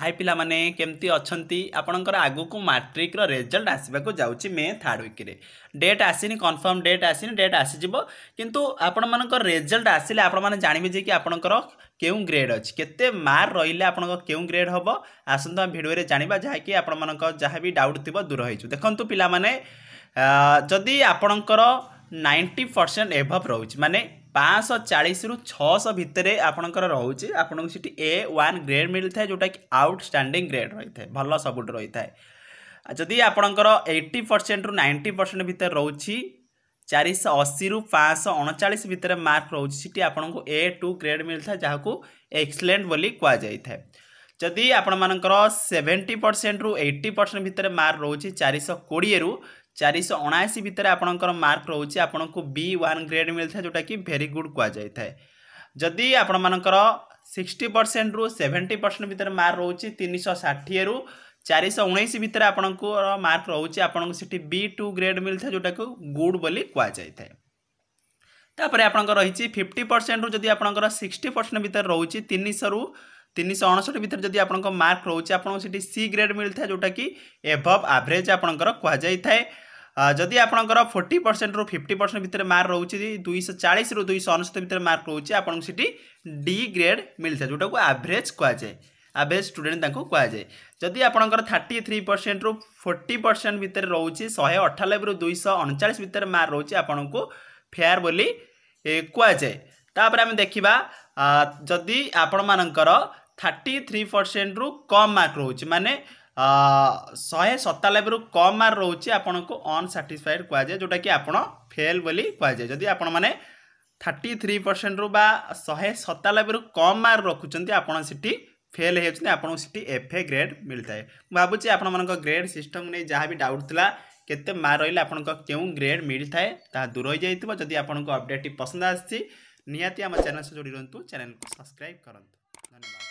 high ପିଲାମାନେ କେମିତି ଅଛନ୍ତି ଆପଣଙ୍କର ଆଗକୁ ମାଟ୍ରିକ୍ର ରେଜଲ୍ଟ ଆସିବାକୁ ଯାଉଛି ମେ ଥାର୍ଡ଼ ୱିକ୍ରେ ଡେଟ୍ ଆସିନି କନଫର୍ମ ଡେଟ୍ ଆସିନି ଡେଟ୍ ଆସିଯିବ କିନ୍ତୁ ଆପଣମାନଙ୍କର ରେଜଲ୍ଟ ଆସିଲେ ଆପଣମାନେ ଜାଣିବେ ଯେ କି ଆପଣଙ୍କର କେଉଁ ଗ୍ରେଡ୍ ଅଛି କେତେ ମାର୍କ ରହିଲେ ଆପଣଙ୍କ କେଉଁ ଗ୍ରେଡ୍ ହେବ ଆସନ୍ତୁ ଆମେ ଭିଡ଼ିଓରେ ଜାଣିବା ଯାହାକି ଆପଣମାନଙ୍କ ଯାହା ବି ଡାଉଟ୍ ଥିବ ଦୂର ହେଇଯିବ ଦେଖନ୍ତୁ ପିଲାମାନେ ଯଦି ଆପଣଙ୍କର ନାଇଣ୍ଟି ପରସେଣ୍ଟ ଏଭଭ୍ ରହୁଛି ମାନେ পাঁচশহ চাড়িশরু ছশো ভিতরে আপনার রয়েছে আপনার সেটি এ ওয়ান গ্রেড মিলিথায় যেটা কি আউটস্টাণ্ডিং গ্রেড রয়েছে ভাল সবুঠ রয়েছে যদি আপনার এইটি পরসেন্ট রু নাইনটি পরসেন্ট ভিতরে রয়েছে চারিশহ অশীরু পাঁচশহ অণচাশ ভিতরে মার্ক রয়েছে সেটি আপনার এ টু গ্রেড মিলিথায় যা এক্সলেন্ট বলে কুযাই থাকে ଯଦି ଆପଣମାନଙ୍କର ସେଭେଣ୍ଟି ପରସେଣ୍ଟରୁ ଏଇଟି ପରସେଣ୍ଟ ଭିତରେ ମାର୍କ ରହୁଛି ଚାରିଶହ କୋଡ଼ିଏରୁ ଚାରିଶହ ଅଣାଅଶୀ ଭିତରେ ଆପଣଙ୍କର ମାର୍କ ରହୁଛି ଆପଣଙ୍କୁ ବି ୱାନ୍ ଗ୍ରେଡ଼୍ ମିଳିଥାଏ ଯେଉଁଟାକି ଭେରି ଗୁଡ଼୍ କୁହାଯାଇଥାଏ ଯଦି ଆପଣମାନଙ୍କର ସିକ୍ସଟି ପରସେଣ୍ଟରୁ ସେଭେଣ୍ଟି ପରସେଣ୍ଟ ଭିତରେ ମାର୍କ ରହୁଛି ତିନିଶହ ଷାଠିଏରୁ ଚାରିଶହ ଉଣେଇଶ ଭିତରେ ଆପଣଙ୍କର ମାର୍କ ରହୁଛି ଆପଣଙ୍କୁ ସେଠି ବି ଟୁ ଗ୍ରେଡ଼୍ ମିଳିଥାଏ ଯେଉଁଟାକୁ ଗୁଡ଼୍ ବୋଲି କୁହାଯାଇଥାଏ ତାପରେ ଆପଣଙ୍କର ରହିଛି ଫିଫ୍ଟି ପରସେଣ୍ଟରୁ ଯଦି ଆପଣଙ୍କର ସିକ୍ସଟି ପରସେଣ୍ଟ ଭିତରେ ରହୁଛି ତିନିଶହରୁ ତିନିଶହ ଅଣଷଠି ଭିତରେ ଯଦି ଆପଣଙ୍କ ମାର୍କ ରହୁଛି ଆପଣଙ୍କୁ ସେଠି ସି ଗ୍ରେଡ଼୍ ମିଳିଥାଏ ଯେଉଁଟାକି ଏଭବ୍ ଆଭରେଜ୍ ଆପଣଙ୍କର କୁହାଯାଇଥାଏ ଯଦି ଆପଣଙ୍କର ଫୋର୍ଟି ପରସେଣ୍ଟରୁ ଫିଫ୍ଟି ପରସେଣ୍ଟ ଭିତରେ ମାର୍କ ରହୁଛି ଦୁଇଶହ ଚାଳିଶରୁ ଦୁଇଶହ ଅନେଶ୍ୱତ ଭିତରେ ମାର୍କ ରହୁଛି ଆପଣଙ୍କୁ ସେଠି ଡି ଗ୍ରେଡ୍ ମିଳିଥାଏ ଯେଉଁଟାକୁ ଆଭରେଜ୍ କୁହାଯାଏ ଆଭରେଜ୍ ଷ୍ଟୁଡେଣ୍ଟ ତାଙ୍କୁ କୁହାଯାଏ ଯଦି ଆପଣଙ୍କର ଥାର୍ଟି ଥ୍ରୀ ପରସେଣ୍ଟରୁ ଫୋର୍ଟି ପରସେଣ୍ଟ ଭିତରେ ରହୁଛି ଶହେ ଅଠାନବେରୁ ଦୁଇଶହ ଅଣଚାଳିଶ ଭିତରେ ମାର୍କ ରହୁଛି ଆପଣଙ୍କୁ ଫେୟାର୍ ବୋଲି କୁହାଯାଏ ତାପରେ ଆମେ ଦେଖିବା ଯଦି ଆପଣମାନଙ୍କର ଥାର୍ଟି ଥ୍ରୀ ପରସେଣ୍ଟରୁ କମ୍ ମାର୍କ ରହୁଛି ମାନେ ଶହେ ସତାନବେରୁ କମ୍ ମାର୍କ ରହୁଛି ଆପଣଙ୍କୁ ଅନ୍ସାଟିସ୍ଫାଏଡ଼୍ କୁହାଯାଏ ଯେଉଁଟାକି ଆପଣ ଫେଲ୍ ବୋଲି କୁହାଯାଏ ଯଦି ଆପଣମାନେ ଥାର୍ଟି ଥ୍ରୀ ପରସେଣ୍ଟରୁ ବା ଶହେ ସତାନବେରୁ କମ୍ ମାର୍କ ରଖୁଛନ୍ତି ଆପଣ ସେଠି ଫେଲ୍ ହେଉଛନ୍ତି ଆପଣଙ୍କୁ ସେଠି ଏଫ୍ ଏ ଗ୍ରେଡ଼୍ ମିଳିଥାଏ ମୁଁ ଭାବୁଛି ଆପଣମାନଙ୍କ ଗ୍ରେଡ଼୍ ସିଷ୍ଟମ୍ ନେଇ ଯାହା ବି ଡାଉଟ୍ ଥିଲା କେତେ ମାର୍କ ରହିଲେ ଆପଣଙ୍କ କେଉଁ ଗ୍ରେଡ଼୍ ମିଳିଥାଏ ତାହା ଦୂର ହୋଇଯାଇଥିବ ଯଦି ଆପଣଙ୍କୁ ଅପଡ଼େଟ୍ଟି ପସନ୍ଦ ଆସିଛି ନିହାତି ଆମ ଚ୍ୟାନେଲ୍ ସହ ଯୋଡ଼ି ରୁହନ୍ତୁ ଚ୍ୟାନେଲ୍କୁ ସବସ୍କ୍ରାଇବ୍ କରନ୍ତୁ ଧନ୍ୟବାଦ